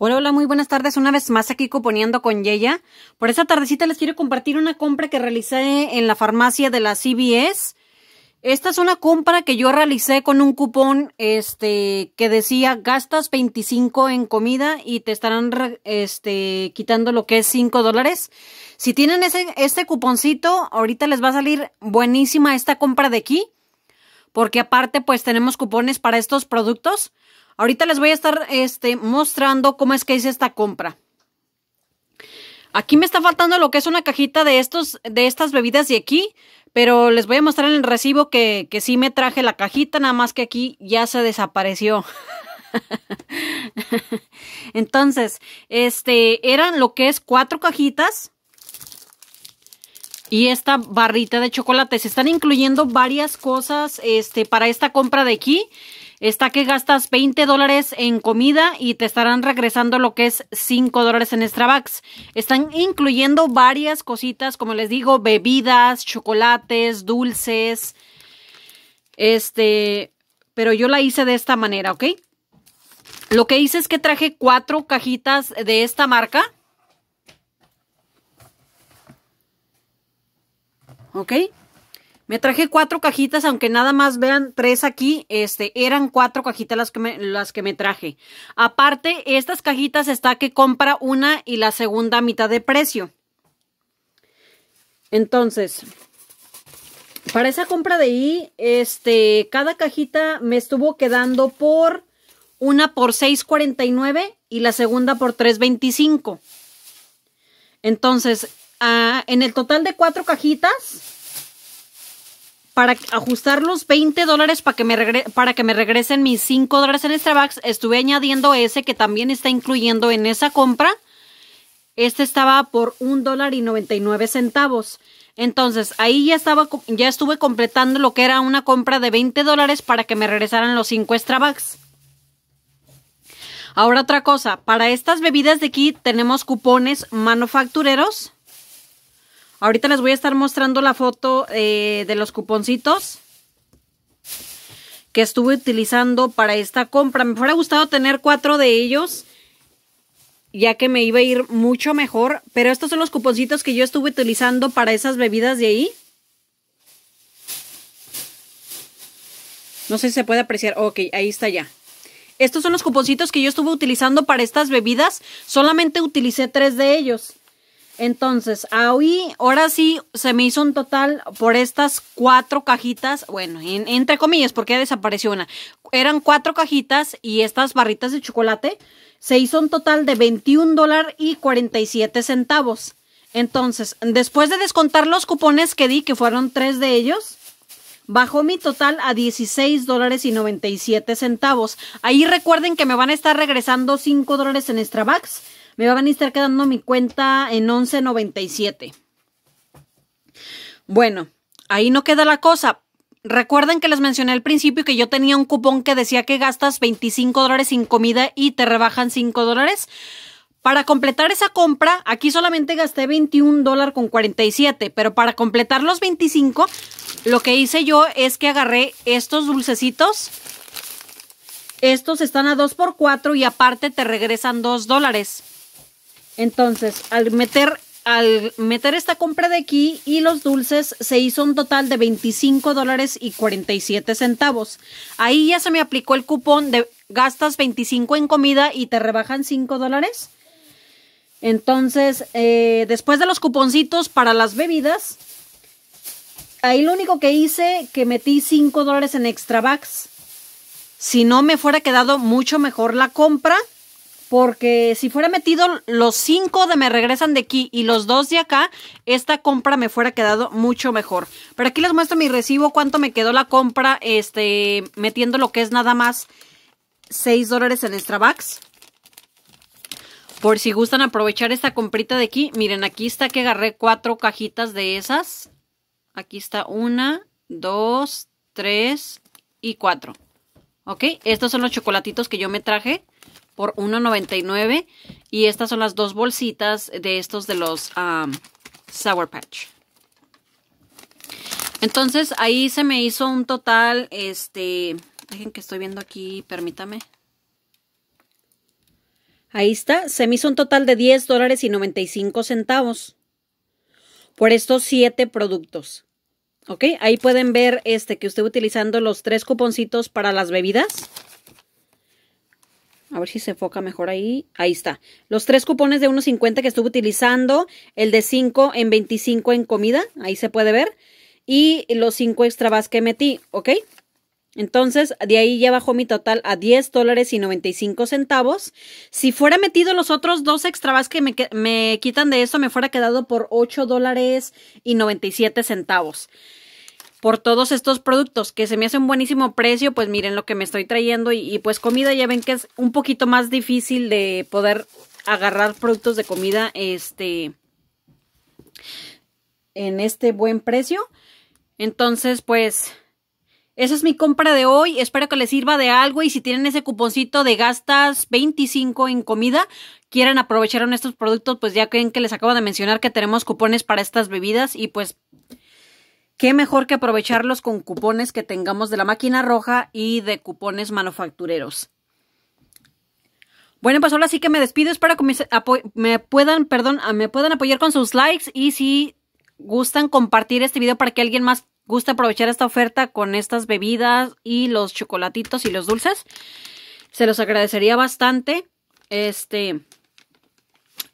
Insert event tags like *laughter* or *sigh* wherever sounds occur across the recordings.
Hola, hola, muy buenas tardes. Una vez más aquí cuponeando con Yeya. Por esta tardecita les quiero compartir una compra que realicé en la farmacia de la CBS. Esta es una compra que yo realicé con un cupón este que decía gastas 25 en comida y te estarán este quitando lo que es 5 dólares. Si tienen ese este cuponcito, ahorita les va a salir buenísima esta compra de aquí. Porque aparte pues tenemos cupones para estos productos. Ahorita les voy a estar este, mostrando cómo es que hice esta compra. Aquí me está faltando lo que es una cajita de, estos, de estas bebidas de aquí, pero les voy a mostrar en el recibo que, que sí me traje la cajita, nada más que aquí ya se desapareció. *laughs* Entonces, este, eran lo que es cuatro cajitas y esta barrita de chocolate. Se están incluyendo varias cosas este, para esta compra de aquí está que gastas 20 dólares en comida y te estarán regresando lo que es 5 dólares en Starbucks. Están incluyendo varias cositas, como les digo, bebidas, chocolates, dulces. Este, pero yo la hice de esta manera, ¿ok? Lo que hice es que traje cuatro cajitas de esta marca. ¿Ok? Me traje cuatro cajitas, aunque nada más vean tres aquí, este, eran cuatro cajitas las que, me, las que me traje. Aparte, estas cajitas está que compra una y la segunda mitad de precio. Entonces, para esa compra de i este, cada cajita me estuvo quedando por una por 6.49 y la segunda por 3.25. Entonces, ah, en el total de cuatro cajitas para ajustar los 20 dólares para que me, para que me regresen mis 5 dólares en Starbucks, estuve añadiendo ese que también está incluyendo en esa compra. Este estaba por un dólar y 99 centavos. Entonces, ahí ya estaba, ya estuve completando lo que era una compra de 20 dólares para que me regresaran los 5 Starbucks. Ahora otra cosa, para estas bebidas de aquí tenemos cupones manufactureros Ahorita les voy a estar mostrando la foto eh, de los cuponcitos que estuve utilizando para esta compra. Me hubiera gustado tener cuatro de ellos, ya que me iba a ir mucho mejor. Pero estos son los cuponcitos que yo estuve utilizando para esas bebidas de ahí. No sé si se puede apreciar. Ok, ahí está ya. Estos son los cuponcitos que yo estuve utilizando para estas bebidas. Solamente utilicé tres de ellos. Entonces, ahí, ahora sí, se me hizo un total por estas cuatro cajitas, bueno, entre comillas, porque ya desapareció una. Eran cuatro cajitas y estas barritas de chocolate, se hizo un total de 21 dólares y 47 centavos. Entonces, después de descontar los cupones que di, que fueron tres de ellos, bajó mi total a 16 dólares y 97 centavos. Ahí recuerden que me van a estar regresando 5 dólares en bucks me van a estar quedando mi cuenta en 11.97. Bueno, ahí no queda la cosa. Recuerden que les mencioné al principio que yo tenía un cupón que decía que gastas 25 dólares sin comida y te rebajan 5 dólares. Para completar esa compra, aquí solamente gasté 21 dólares con 47, pero para completar los 25, lo que hice yo es que agarré estos dulcecitos. Estos están a 2 por 4 y aparte te regresan 2 dólares. Entonces, al meter, al meter esta compra de aquí y los dulces, se hizo un total de 25 dólares y 47 centavos. Ahí ya se me aplicó el cupón de gastas 25 en comida y te rebajan 5 dólares. Entonces, eh, después de los cuponcitos para las bebidas, ahí lo único que hice, que metí 5 dólares en extra bags. Si no me fuera quedado mucho mejor la compra, porque si fuera metido los cinco de me regresan de aquí y los dos de acá, esta compra me fuera quedado mucho mejor. Pero aquí les muestro mi recibo, cuánto me quedó la compra, este, metiendo lo que es nada más 6 dólares en extra bucks. Por si gustan aprovechar esta comprita de aquí, miren, aquí está que agarré cuatro cajitas de esas. Aquí está una, dos, tres y cuatro. ¿Ok? Estos son los chocolatitos que yo me traje por $1.99 y estas son las dos bolsitas de estos de los um, Sour Patch. Entonces ahí se me hizo un total, este, dejen que estoy viendo aquí, permítame. Ahí está, se me hizo un total de 10 dólares y 95 centavos por estos siete productos. ¿Ok? Ahí pueden ver este que estoy utilizando los tres cuponcitos para las bebidas. A ver si se enfoca mejor ahí. Ahí está. Los tres cupones de 1.50 que estuve utilizando. El de 5 en 25 en comida. Ahí se puede ver. Y los 5 extra que metí. ¿Ok? Entonces, de ahí ya bajó mi total a 10 dólares y 95 centavos. Si fuera metido los otros dos extravas que me, quitan de eso, me fuera quedado por 8 dólares y 97 centavos por todos estos productos que se me hace un buenísimo precio, pues miren lo que me estoy trayendo y, pues comida ya ven que es un poquito más difícil de poder agarrar productos de comida este en este buen precio. Entonces, pues esa es mi compra de hoy. Espero que les sirva de algo. Y si tienen ese cuponcito de gastas 25 en comida, quieren aprovechar estos productos, pues ya creen que les acabo de mencionar que tenemos cupones para estas bebidas. Y pues qué mejor que aprovecharlos con cupones que tengamos de la máquina roja y de cupones manufactureros. Bueno, pues ahora sí que me despido. Espero que me, puedan, perdón, ah, me puedan apoyar con sus likes y si gustan compartir este video para que alguien más guste aprovechar esta oferta con estas bebidas y los chocolatitos y los dulces. Se los agradecería bastante. Este,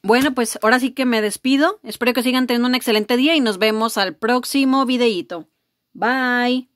bueno, pues ahora sí que me despido. Espero que sigan teniendo un excelente día y nos vemos al próximo videíto. Bye.